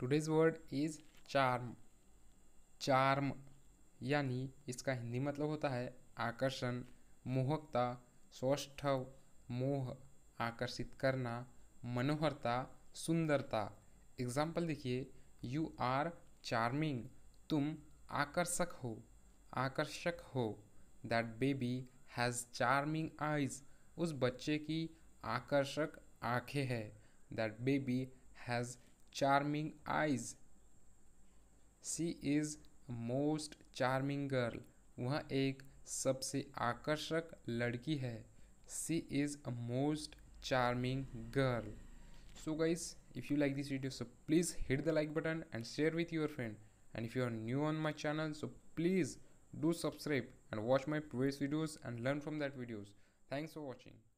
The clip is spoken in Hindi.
Today's word is charm charm यानी इसका हिंदी मतलब होता है आकर्षण मोहकता सौष्ठव मोह आकर्षित करना मनोहरता सुंदरता एग्जाम्पल देखिए यू आर चार्मिंग तुम आकर्षक हो आकर्षक हो that baby has charming eyes उस बच्चे की आकर्षक आंखें हैं that baby has charming eyes. She is most charming girl वह एक सबसे आकर्षक लड़की है she is a most charming girl so guys if you like this video so please hit the like button and share with your friend and if you are new on my channel so please do subscribe and watch my previous videos and learn from that videos thanks for watching